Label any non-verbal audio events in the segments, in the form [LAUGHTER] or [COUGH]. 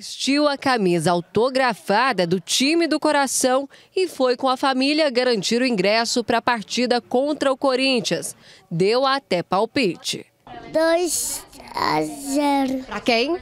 vestiu a camisa autografada do time do coração e foi com a família garantir o ingresso para a partida contra o Corinthians. Deu até palpite. 2 a 0. Para quem?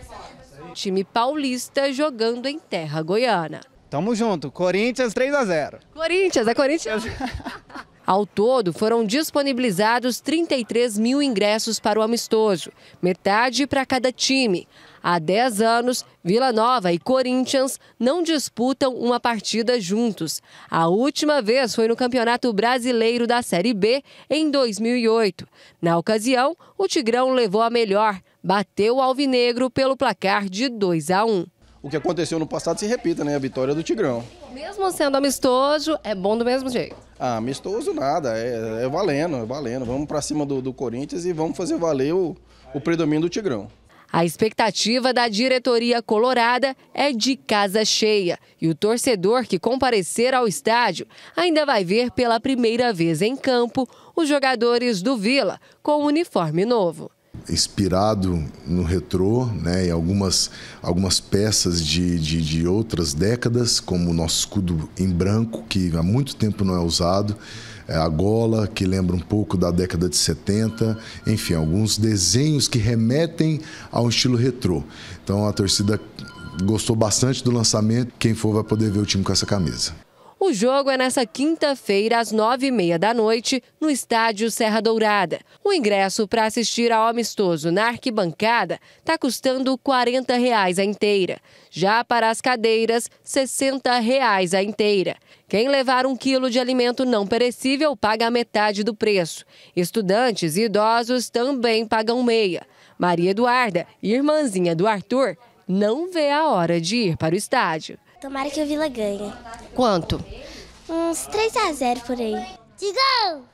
Time paulista jogando em terra goiana. Tamo junto, Corinthians 3 a 0. Corinthians, é Corinthians. [LAUGHS] Ao todo, foram disponibilizados 33 mil ingressos para o amistoso, metade para cada time. Há 10 anos, Vila Nova e Corinthians não disputam uma partida juntos. A última vez foi no Campeonato Brasileiro da Série B, em 2008. Na ocasião, o Tigrão levou a melhor, bateu o Alvinegro pelo placar de 2 a 1. O que aconteceu no passado se repita, né? A vitória do Tigrão. Mesmo sendo amistoso, é bom do mesmo jeito. Ah, amistoso nada, é, é valendo, é valendo. Vamos para cima do, do, Corinthians e vamos fazer valer o, o predomínio do Tigrão. A expectativa da diretoria colorada é de casa cheia e o torcedor que comparecer ao estádio ainda vai ver pela primeira vez em campo os jogadores do Vila com o uniforme novo inspirado no retrô, né, em algumas, algumas peças de, de, de, outras décadas, como o nosso escudo em branco, que há muito tempo não é usado, é a gola, que lembra um pouco da década de 70, enfim, alguns desenhos que remetem ao estilo retrô. Então a torcida gostou bastante do lançamento, quem for vai poder ver o time com essa camisa. O jogo é nessa quinta-feira, às nove e meia da noite, no estádio Serra Dourada. O ingresso para assistir ao amistoso na arquibancada está custando R$ reais a inteira. Já para as cadeiras, R$ reais a inteira. Quem levar um quilo de alimento não perecível paga metade do preço. Estudantes e idosos também pagam meia. Maria Eduarda, irmãzinha do Arthur, não vê a hora de ir para o estádio. Tomara que o Vila ganhe. Quanto? Uns 3 a 0 por aí. De gol!